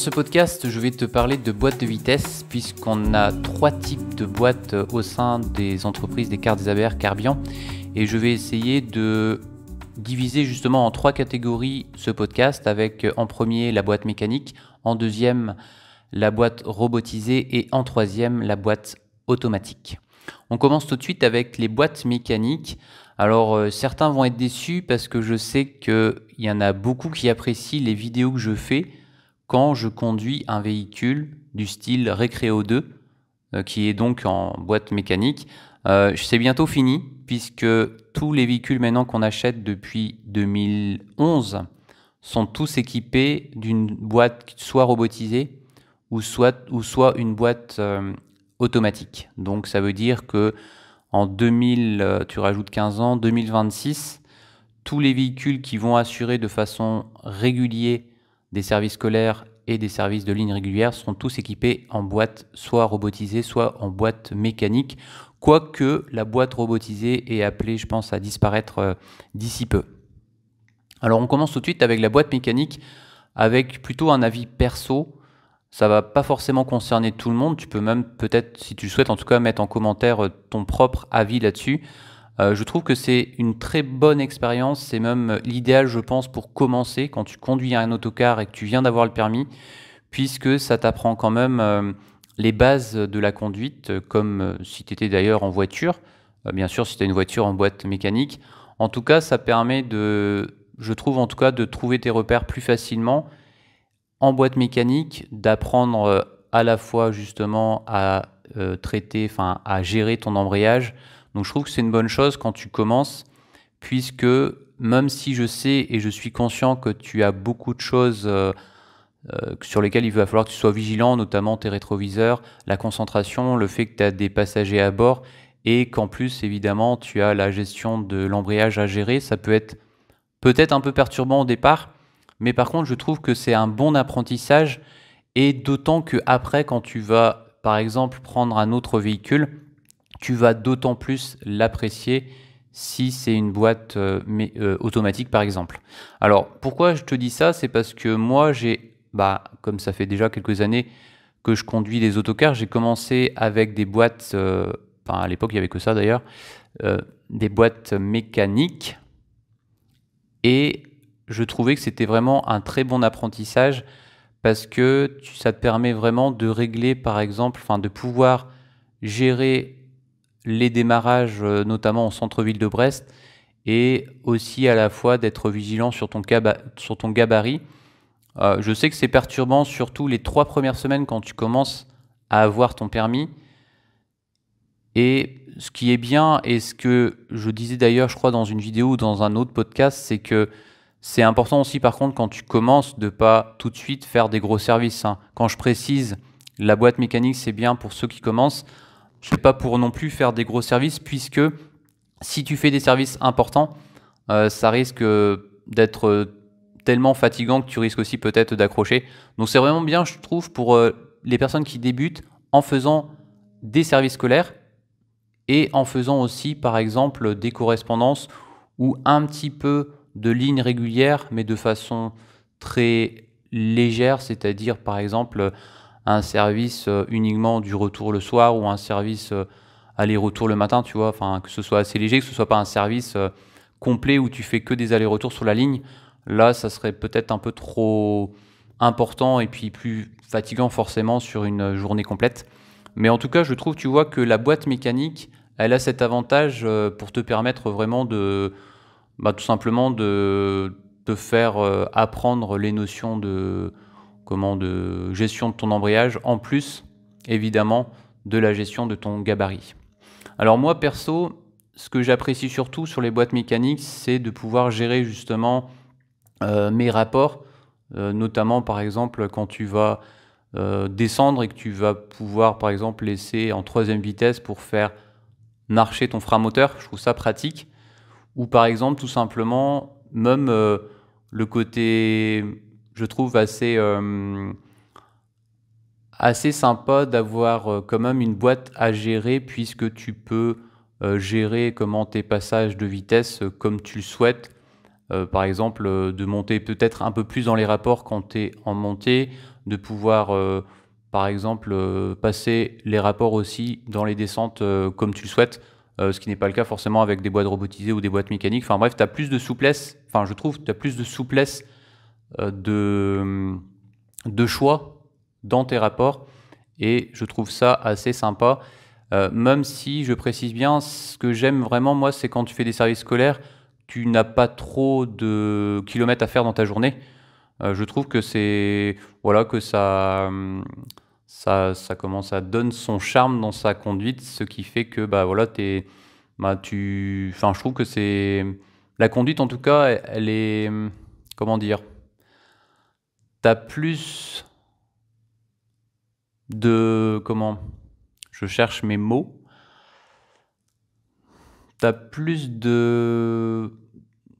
ce podcast, je vais te parler de boîtes de vitesse, puisqu'on a trois types de boîtes euh, au sein des entreprises des cartes des ABR Carbian. Et je vais essayer de diviser justement en trois catégories ce podcast, avec euh, en premier la boîte mécanique, en deuxième la boîte robotisée et en troisième la boîte automatique. On commence tout de suite avec les boîtes mécaniques. Alors euh, certains vont être déçus parce que je sais qu'il y en a beaucoup qui apprécient les vidéos que je fais quand je conduis un véhicule du style Recreo 2, euh, qui est donc en boîte mécanique. Euh, c'est bientôt fini, puisque tous les véhicules maintenant qu'on achète depuis 2011 sont tous équipés d'une boîte soit robotisée ou soit, une boîte euh, automatique. Donc ça veut dire que en 2000, tu rajoutes 15 ans, 2026, tous les véhicules qui vont assurer de façon régulière des services scolaires et des services de ligne régulière seront tous équipés en boîte soit robotisée, soit en boîte mécanique, quoique la boîte robotisée est appelée, je pense, à disparaître euh, d'ici peu. Alors on commence tout de suite avec la boîte mécanique, avec plutôt un avis perso. Ça va pas forcément concerner tout le monde. Tu peux même peut-être, si tu le souhaites, en tout cas mettre en commentaire euh, ton propre avis là-dessus. Euh, je trouve que c'est une très bonne expérience, c'est même euh, l'idéal, je pense, pour commencer quand tu conduis un autocar et que tu viens d'avoir le permis, puisque ça t'apprend quand même euh, les bases de la conduite, comme si tu étais d'ailleurs en voiture, bien sûr si tu as une voiture en boîte mécanique. En tout cas, ça permet de, je trouve en tout cas, de trouver tes repères plus facilement en boîte mécanique, d'apprendre à la fois justement à traiter, enfin à gérer ton embrayage, donc je trouve que c'est une bonne chose quand tu commences, puisque même si je sais et je suis conscient que tu as beaucoup de choses euh, euh, sur lesquelles il va falloir que tu sois vigilant, notamment tes rétroviseurs, la concentration, le fait que tu as des passagers à bord et qu'en plus, évidemment, tu as la gestion de l'embrayage à gérer, ça peut être peut-être un peu perturbant au départ, mais par contre, je trouve que c'est un bon apprentissage et d'autant que après, quand tu vas, par exemple, prendre un autre véhicule, tu vas d'autant plus l'apprécier si c'est une boîte euh, euh, automatique par exemple. Alors pourquoi je te dis ça C'est parce que moi j'ai, bah, comme ça fait déjà quelques années que je conduis des autocars, j'ai commencé avec des boîtes, euh, enfin à l'époque il n'y avait que ça d'ailleurs, des boîtes mécaniques et je trouvais que c'était vraiment un très bon apprentissage parce que ça te permet vraiment de régler par exemple, enfin de pouvoir gérer les démarrages, euh, notamment au centre-ville de Brest, et aussi à la fois d'être vigilant sur ton, gabarit. Euh, je sais que c'est perturbant, surtout les trois premières semaines quand tu commences à avoir ton permis. Et ce qui est bien, et ce que je disais d'ailleurs, je crois, dans une vidéo ou dans un autre podcast, c'est que c'est important aussi, par contre, quand tu commences, de pas tout de suite faire des gros services. Hein. Quand je précise, la boîte mécanique, c'est bien pour ceux qui commencent. Je ne fais pas pour non plus faire des gros services, puisque si tu fais des services importants, euh, ça risque d'être euh, tellement fatigant que tu risques aussi peut-être d'accrocher. Donc c'est vraiment bien, je trouve, pour euh, les personnes qui débutent en faisant des services scolaires et en faisant aussi, par exemple, des correspondances ou un petit peu de lignes régulières, mais de façon très légère, c'est-à-dire, par exemple, un service euh, uniquement du retour le soir ou un service euh, aller-retour le matin, tu vois, enfin que ce soit assez léger, que ce soit pas un service euh, complet où tu fais que des allers-retours sur la ligne. Là, ça serait peut-être un peu trop important et puis plus fatigant forcément sur une journée complète. Mais en tout cas, je trouve, tu vois, que la boîte mécanique, elle a cet avantage pour te permettre vraiment de, bah, tout simplement de te faire apprendre les notions de, comment de euh, gestion de ton embrayage, en plus évidemment de la gestion de ton gabarit. Alors moi perso, ce que j'apprécie surtout sur les boîtes mécaniques, c'est de pouvoir gérer justement euh, mes rapports, euh, notamment par exemple quand tu vas descendre et que tu vas pouvoir par exemple laisser en troisième vitesse pour faire marcher ton frein moteur, je trouve ça pratique. Ou par exemple tout simplement même le côté je trouve assez, euh, assez sympa d'avoir euh, quand même une boîte à gérer puisque tu peux euh, gérer comment tes passages de vitesse comme tu le souhaites. par exemple, de monter peut-être un peu plus dans les rapports quand tu es en montée, de pouvoir, par exemple, passer les rapports aussi dans les descentes comme tu le souhaites, ce qui n'est pas le cas forcément avec des boîtes robotisées ou des boîtes mécaniques. Enfin bref, tu as plus de souplesse, enfin je trouve, tu as plus de souplesse euh, euh, de, choix dans tes rapports et je trouve ça assez sympa. Euh, même si je précise bien, ce que j'aime vraiment moi, c'est quand tu fais des services scolaires, tu n'as pas trop de kilomètres à faire dans ta journée. je trouve que c'est voilà que ça, ça ça commence à donne son charme dans sa conduite, ce qui fait que bah voilà es, bah, tu enfin je trouve que c'est la conduite en tout cas elle est comment dire t'as plus de. Comment Je cherche mes mots. T'as plus de.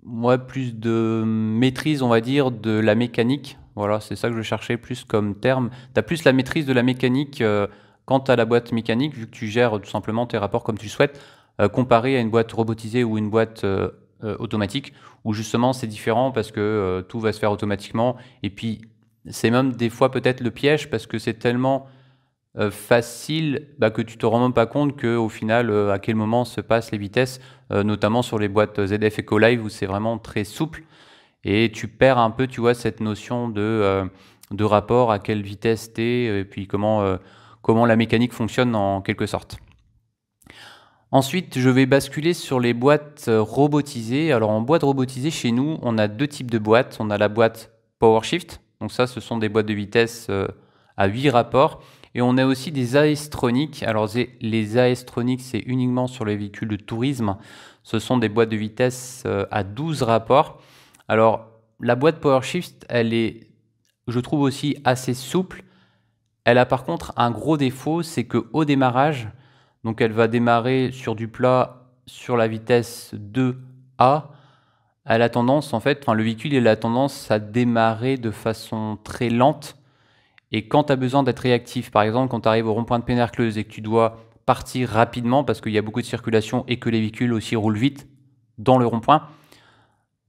Moi, plus de maîtrise, on va dire, de la mécanique. Voilà, c'est ça que je cherchais plus comme terme. T'as plus la maîtrise de la mécanique quand euh, quant à la boîte mécanique, vu que tu gères tout simplement tes rapports comme tu le souhaites, euh, comparé à une boîte robotisée ou une boîte. Euh, euh, automatique, où justement c'est différent parce que euh, tout va se faire automatiquement. Et puis c'est même des fois peut-être le piège parce que c'est tellement euh, facile bah, que tu te rends même pas compte que au final à quel moment se passent les vitesses, notamment sur les boîtes ZF et Live où c'est vraiment très souple et tu perds un peu, tu vois, cette notion de, de rapport à quelle vitesse t'es et puis comment comment la mécanique fonctionne en quelque sorte. Ensuite, je vais basculer sur les boîtes euh, robotisées. Alors en boîte robotisée, chez nous, on a deux types de boîtes. On a la boîte PowerShift. Donc ça, ce sont des boîtes de vitesse euh, à 8 rapports. Et on a aussi des Aestronics. Alors les aestroniques, c'est uniquement sur les véhicules de tourisme. Ce sont des boîtes de vitesse euh, à 12 rapports. Alors la boîte PowerShift, elle est, je trouve aussi assez souple. Elle a par contre un gros défaut, c'est qu'au au démarrage, donc elle va démarrer sur du plat sur la vitesse 2A. Elle a tendance, en fait, enfin, le véhicule il a tendance à démarrer de façon très lente. Et quand tu as besoin d'être réactif, par exemple, quand tu arrives au rond-point de Pénercleuse et que tu dois partir rapidement parce qu'il y a beaucoup de circulation et que les véhicules aussi roulent vite dans le rond-point,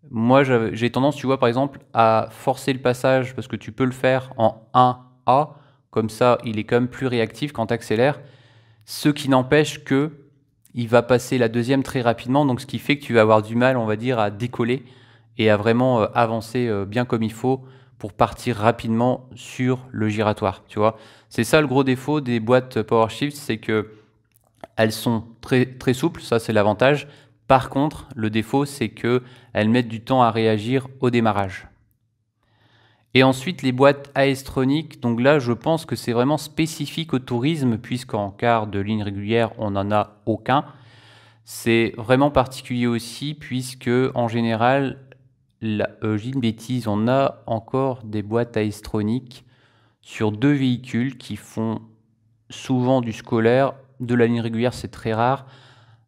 moi j'ai tendance, tu vois, par exemple, à forcer le passage parce que tu peux le faire en 1A. Comme ça, il est quand même plus réactif quand tu accélères. Ce qui n'empêche que il va passer la deuxième très rapidement, donc ce qui fait que tu vas avoir du mal, on va dire, à décoller et à vraiment euh, avancer euh, bien comme il faut pour partir rapidement sur le giratoire. Tu vois, c'est ça le gros défaut des boîtes PowerShift, c'est que elles sont très très souples, ça c'est l'avantage. Par contre, le défaut, c'est que elles mettent du temps à réagir au démarrage. Et ensuite, les boîtes aestroniques. Donc là, je pense que c'est vraiment spécifique au tourisme, puisqu'en quart de ligne régulière, on n'en a aucun. C'est vraiment particulier aussi, puisque en général, la, euh, j'ai une bêtise, on a encore des boîtes aestroniques sur deux véhicules qui font souvent du scolaire. De la ligne régulière, c'est très rare.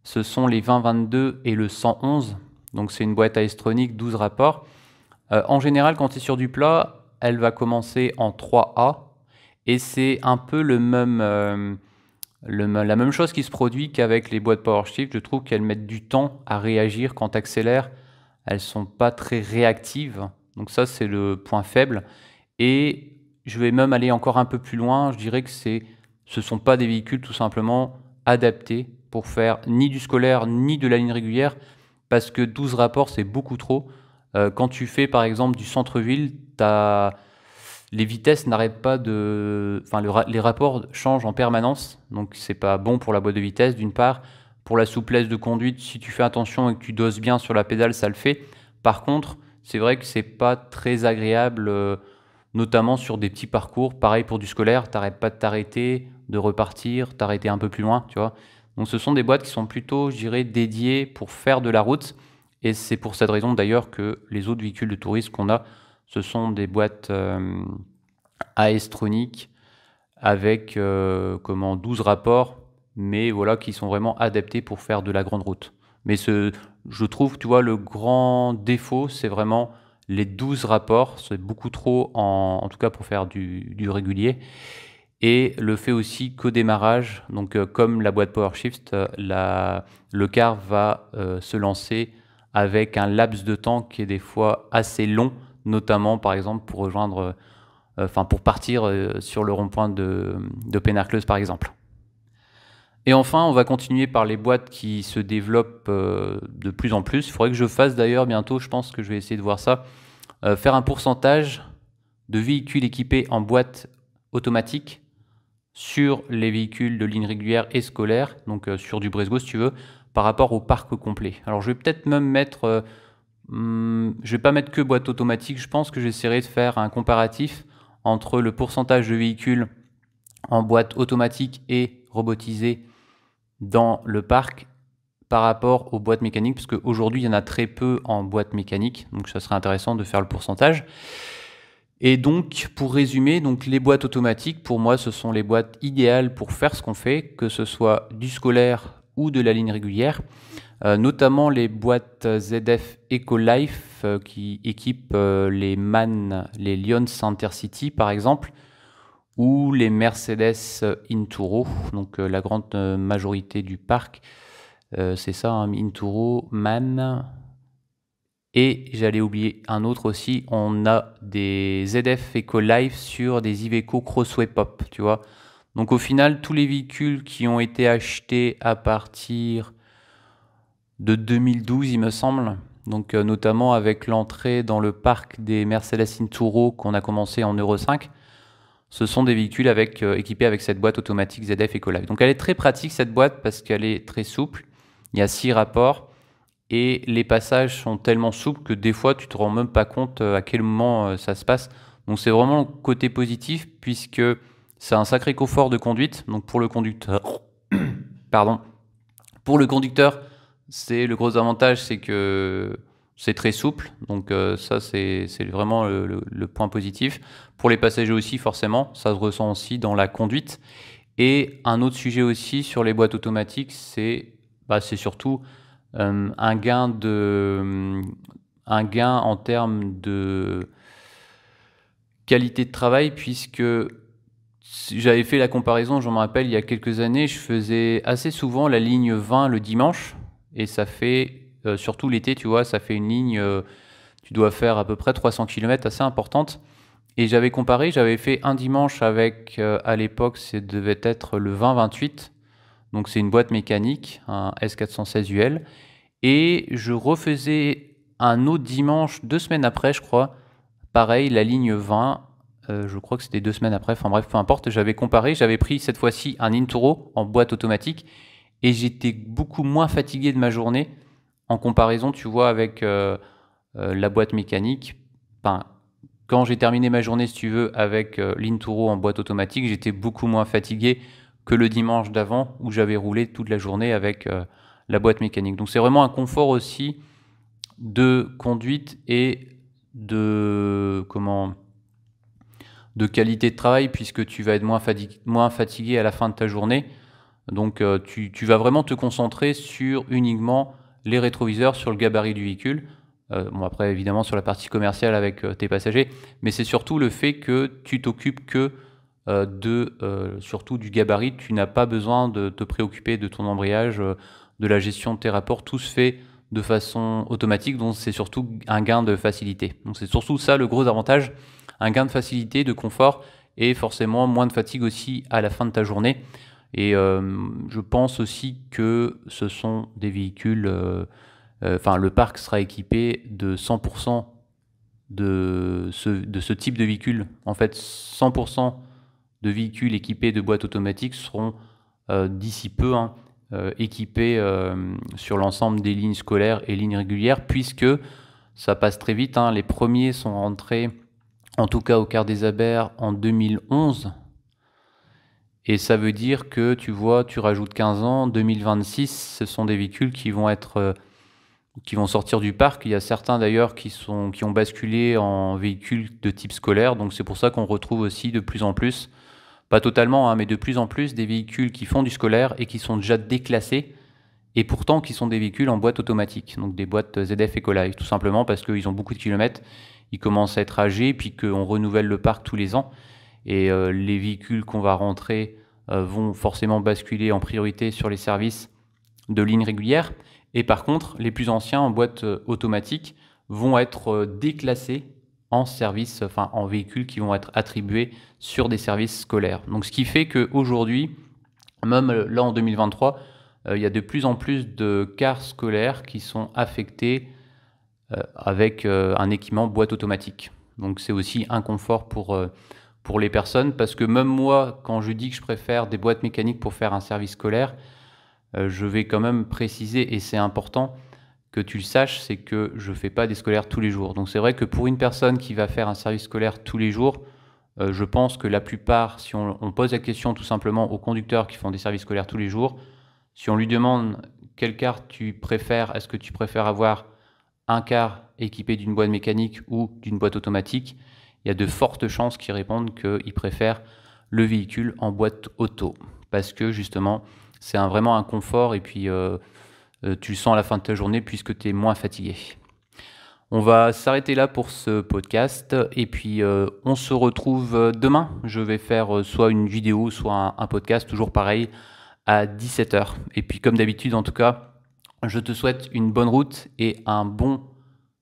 Ce sont les 2022 et le 111. Donc c'est une boîte aestronique, 12 rapports. Euh, en général, quand tu es sur du plat, elle va commencer en 3A. Et c'est un peu le même, euh, la même chose qui se produit qu'avec les boîtes PowerShift. Je trouve qu'elles mettent du temps à réagir quand tu accélères. Elles sont pas très réactives. Donc ça, c'est le point faible. Et je vais même aller encore un peu plus loin. Je dirais que c'est, ce ne sont pas des véhicules tout simplement adaptés pour faire ni du scolaire ni de la ligne régulière parce que 12 rapports, c'est beaucoup trop. Euh, quand tu fais par exemple du centre-ville, les vitesses n'arrêtent pas de. Enfin, les rapports changent en permanence. Donc, c'est pas bon pour la boîte de vitesse d'une part. Pour la souplesse de conduite, si tu fais attention et que tu doses bien sur la pédale, ça le fait. Par contre, c'est vrai que c'est pas très agréable, euh, notamment sur des petits parcours. Pareil pour du scolaire, t'arrêtes pas de t'arrêter, de repartir, t'arrêter un peu plus loin, tu vois. Donc ce sont des boîtes qui sont plutôt, je dirais, dédiées pour faire de la route. Et c'est pour cette raison d'ailleurs que les autres véhicules de tourisme qu'on a, ce sont des boîtes euh, avec euh, comment 12 rapports, mais voilà qui sont vraiment adaptés pour faire de la grande route. Mais ce, je trouve, tu vois, le grand défaut, c'est vraiment les 12 rapports, c'est beaucoup trop en, en, tout cas pour faire du, du régulier. Et le fait aussi qu'au démarrage, donc euh, comme la boîte PowerShift, euh, la, le car va se lancer avec un laps de temps qui est des fois assez long, notamment par exemple pour rejoindre, euh, enfin pour partir euh, sur le rond-point de, de par exemple. Et enfin, on va continuer par les boîtes qui se développent euh, de plus en plus. Il faudrait que je fasse d'ailleurs bientôt, je pense que je vais essayer de voir ça, faire un pourcentage de véhicules équipés en boîte automatique sur les véhicules de ligne régulière et scolaire, donc euh, sur du Bresgo si tu veux, par rapport au parc complet. Alors je vais peut-être même mettre, euh, hmm, je vais pas mettre que boîte automatique, je pense que j'essaierai de faire un comparatif entre le pourcentage de véhicules en boîte automatique et robotisée dans le parc par rapport aux boîtes mécaniques, parce aujourd'hui il y en a très peu en boîte mécanique, donc ça serait intéressant de faire le pourcentage. Et donc, pour résumer, donc les boîtes automatiques, pour moi, ce sont les boîtes idéales pour faire ce qu'on fait, que ce soit du scolaire ou de la ligne régulière, euh, notamment les boîtes ZF EcoLife euh, qui équipent euh, les MAN, les Lyon City, par exemple, ou les Mercedes Inturo, donc la grande majorité du parc. C'est ça, hein, Inturo, MAN, et j'allais oublier un autre aussi, on a des ZF Ecolife sur des Iveco Crossway Pop, tu vois. Donc au final, tous les véhicules qui ont été achetés à partir de 2012, il me semble, donc euh, notamment avec l'entrée dans le parc des Mercedes Inturo qu'on a commencé en Euro 5, ce sont des véhicules euh, équipés avec cette boîte automatique ZF Ecolife. Donc elle est très pratique cette boîte parce qu'elle est très souple, il y a six rapports et les passages sont tellement souples que des fois tu te rends même pas compte euh, à quel moment euh, ça se passe. Donc c'est vraiment le côté positif puisque c'est un sacré confort de conduite. Donc pour le conducteur, pardon, pour le conducteur, c'est le gros avantage, c'est que c'est très souple. Donc euh, ça c'est vraiment le, point positif. Pour les passagers aussi forcément, ça se ressent aussi dans la conduite. Et un autre sujet aussi sur les boîtes automatiques, c'est bah, surtout euh, un gain de euh, un gain en termes de qualité de travail puisque j'avais fait la comparaison, je me rappelle, il y a quelques années, je faisais assez souvent la ligne 20 le dimanche et ça fait, euh, surtout l'été, tu vois, ça fait une ligne, tu dois faire à peu près 300 km assez importante. Et j'avais comparé, j'avais fait un dimanche avec, à l'époque, ça devait être le 20-28 donc c'est une boîte mécanique, un S416UL. Et je refaisais un autre dimanche, deux semaines après, je crois. Pareil, la ligne 20. Euh, je crois que c'était deux semaines après. Enfin bref, peu importe. J'avais comparé. J'avais pris cette fois-ci un Inturo en boîte automatique. Et j'étais beaucoup moins fatigué de ma journée en comparaison, tu vois, avec euh, euh, la boîte mécanique. quand j'ai terminé ma journée, si tu veux, avec l'Inturo en boîte automatique, j'étais beaucoup moins fatigué que le dimanche d'avant où j'avais roulé toute la journée avec euh, la boîte mécanique. Donc c'est vraiment un confort aussi de conduite et de comment de qualité de travail puisque tu vas être moins, fatigué, à la fin de ta journée. Donc euh, tu, vas vraiment te concentrer sur uniquement les rétroviseurs, sur le gabarit du véhicule. Euh, bon après évidemment sur la partie commerciale avec tes passagers, mais c'est surtout le fait que tu t'occupes que euh, de, euh, surtout du gabarit. Tu n'as pas besoin de te préoccuper de ton embrayage, euh, de la gestion de tes rapports. Tout se fait de façon automatique, donc c'est surtout un gain de facilité. Donc c'est surtout ça le gros avantage, un gain de facilité, de confort et forcément moins de fatigue aussi à la fin de ta journée. Et je pense aussi que ce sont des véhicules, enfin le parc sera équipé de 100% de ce, de ce type de véhicule. En fait, 100% de véhicules équipés de boîtes automatiques seront euh, d'ici peu hein, euh, équipés euh, sur l'ensemble des lignes scolaires et lignes régulières, puisque ça passe très vite. Hein. Les premiers sont rentrés, en tout cas au quart des Abers, en 2011. Et ça veut dire que, tu vois, tu rajoutes 15 ans, 2026, ce sont des véhicules qui vont être... qui vont sortir du parc. Il y a certains d'ailleurs qui, sont, qui ont basculé en véhicules de type scolaire. Donc c'est pour ça qu'on retrouve aussi de plus en plus pas totalement, hein, mais de plus en plus des véhicules qui font du scolaire et qui sont déjà déclassés, et pourtant qui sont des véhicules en boîte automatique, donc des boîtes ZF Ecolife, tout simplement parce qu'ils ont beaucoup de kilomètres, ils commencent à être âgés, puis qu'on renouvelle le parc tous les ans, et euh, les véhicules qu'on va rentrer euh, vont forcément basculer en priorité sur les services de ligne régulière. et par contre, les plus anciens en boîte euh, automatique vont être déclassés en services, enfin en véhicules qui vont être attribués sur des services scolaires. Donc ce qui fait qu'aujourd'hui, même là en 2023, euh, il y a de plus en plus de cars scolaires qui sont affectés euh, avec euh, un équipement boîte automatique. Donc c'est aussi un confort pour, pour les personnes parce que même moi, quand je dis que je préfère des boîtes mécaniques pour faire un service scolaire, je vais quand même préciser, et c'est important, que tu le saches, c'est que je ne fais pas des scolaires tous les jours. Donc c'est vrai que pour une personne qui va faire un service scolaire tous les jours, euh, je pense que la plupart, si on, pose la question tout simplement aux conducteurs qui font des services scolaires tous les jours, si on lui demande quelle carte tu préfères, est-ce que tu préfères avoir un quart équipé d'une boîte mécanique ou d'une boîte automatique, il y a de fortes chances qu'ils répondent qu'ils préfèrent le véhicule en boîte auto. Parce que justement, c'est un, vraiment un confort et puis euh, euh, tu le sens à la fin de ta journée puisque tu es moins fatigué. On va s'arrêter là pour ce podcast et puis euh, on se retrouve euh, demain. Je vais faire soit une vidéo, soit un, podcast, toujours pareil, à 17h. Et puis comme d'habitude en tout cas, je te souhaite une bonne route et un bon,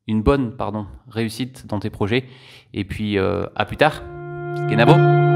une bonne pardon, réussite dans tes projets. Et puis à plus tard. Kenabo